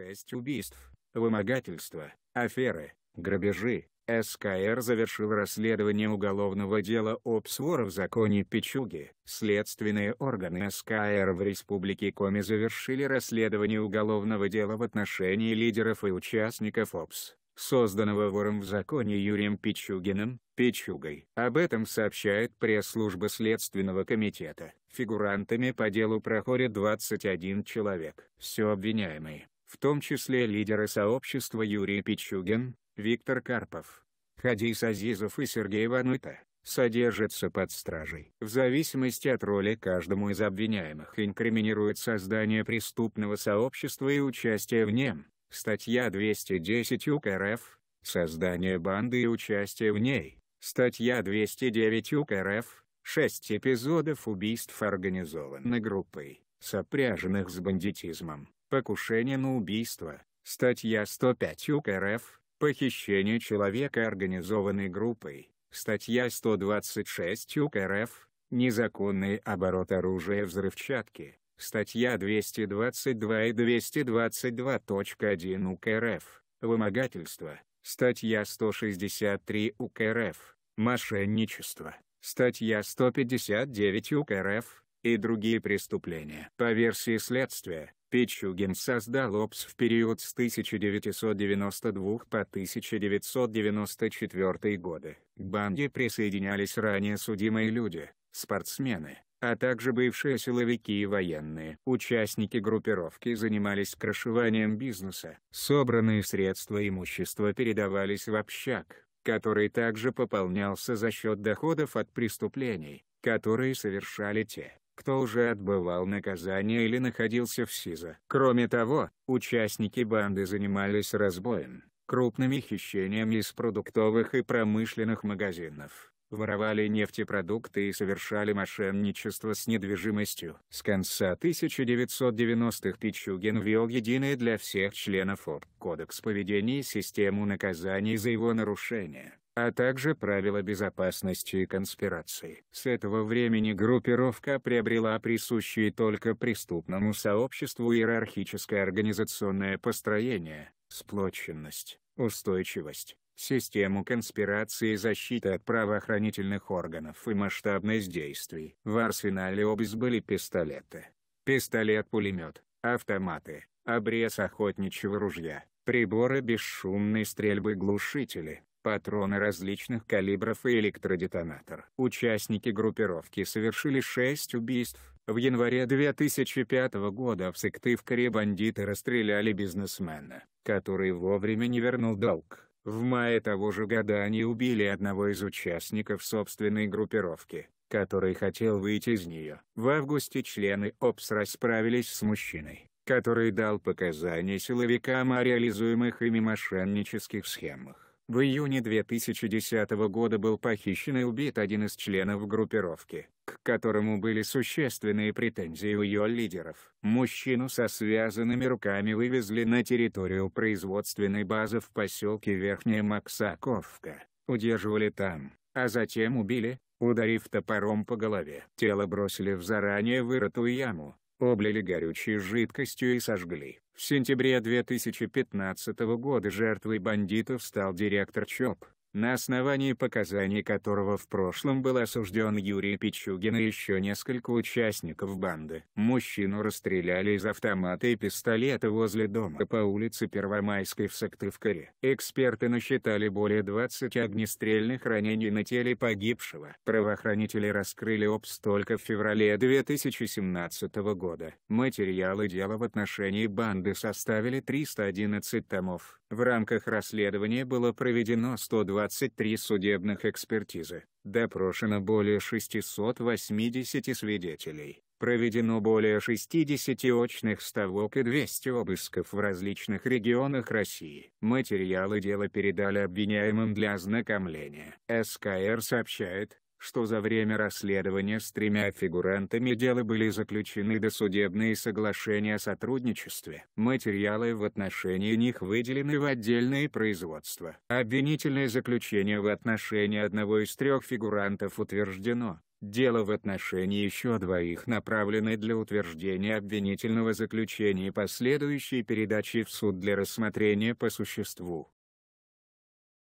шесть убийств, вымогательства, аферы, грабежи. СКР завершил расследование уголовного дела об свора в законе Пичуги. Следственные органы СКР в Республике Коми завершили расследование уголовного дела в отношении лидеров и участников ОПС, созданного вором в законе Юрием Пичугиным, Пичугой. Об этом сообщает пресс-служба Следственного комитета. Фигурантами по делу проходит 21 человек. Все обвиняемые в том числе лидеры сообщества Юрий Пичугин, Виктор Карпов, Хадис Азизов и Сергей Вануйта, содержатся под стражей. В зависимости от роли каждому из обвиняемых инкриминирует создание преступного сообщества и участие в нем. Статья 210 УК РФ «Создание банды и участие в ней». Статья 209 УК РФ «Шесть эпизодов убийств организованной группой, сопряженных с бандитизмом» покушение на убийство, статья 105 УК РФ, похищение человека организованной группой, статья 126 УК РФ, незаконный оборот оружия взрывчатки, статья 222 и 222.1 УК РФ, вымогательство, статья 163 УК РФ, мошенничество, статья 159 УК РФ и другие преступления. По версии следствия, Пичугин создал ОПС в период с 1992 по 1994 годы. К банде присоединялись ранее судимые люди, спортсмены, а также бывшие силовики и военные. Участники группировки занимались крышеванием бизнеса. Собранные средства имущества передавались в общак, который также пополнялся за счет доходов от преступлений, которые совершали те кто уже отбывал наказание или находился в СИЗО. Кроме того, участники банды занимались разбоем, крупными хищениями из продуктовых и промышленных магазинов, воровали нефтепродукты и совершали мошенничество с недвижимостью. С конца 1990-х Пичугин ввел единый для всех членов ОП кодекс поведения и систему наказаний за его нарушение а также правила безопасности и конспирации. С этого времени группировка приобрела присущие только преступному сообществу иерархическое организационное построение, сплоченность, устойчивость, систему конспирации и защиты от правоохранительных органов и масштабность действий. В арсенале ОБС были пистолеты, пистолет-пулемет, автоматы, обрез охотничьего ружья, приборы бесшумной стрельбы-глушители, патроны различных калибров и электродетонатор. Участники группировки совершили шесть убийств. В январе 2005 года в Сыктывкаре бандиты расстреляли бизнесмена, который вовремя не вернул долг. В мае того же года они убили одного из участников собственной группировки, который хотел выйти из нее. В августе члены ОПС расправились с мужчиной, который дал показания силовикам о реализуемых ими мошеннических схемах. В июне 2010 года был похищен и убит один из членов группировки, к которому были существенные претензии у ее лидеров. Мужчину со связанными руками вывезли на территорию производственной базы в поселке Верхняя Максаковка, удерживали там, а затем убили, ударив топором по голове. Тело бросили в заранее вырытую яму, облили горючей жидкостью и сожгли. В сентябре 2015 года жертвой бандитов стал директор ЧОП, на основании показаний которого в прошлом был осужден Юрий Пичугин и еще несколько участников банды. Мужчину расстреляли из автомата и пистолета возле дома по улице Первомайской в Сыктывкаре. Эксперты насчитали более 20 огнестрельных ранений на теле погибшего. Правоохранители раскрыли обс только в феврале 2017 года. Материалы дела в отношении банды составили 311 томов. В рамках расследования было проведено 120 23 судебных экспертизы, допрошено более 680 свидетелей, проведено более 60 очных ставок и 200 обысков в различных регионах России. Материалы дела передали обвиняемым для ознакомления. СКР сообщает, что за время расследования с тремя фигурантами дела были заключены досудебные соглашения о сотрудничестве. Материалы в отношении них выделены в отдельные производства. Обвинительное заключение в отношении одного из трех фигурантов утверждено. Дело в отношении еще двоих направлено для утверждения обвинительного заключения и последующей передачи в суд для рассмотрения по существу.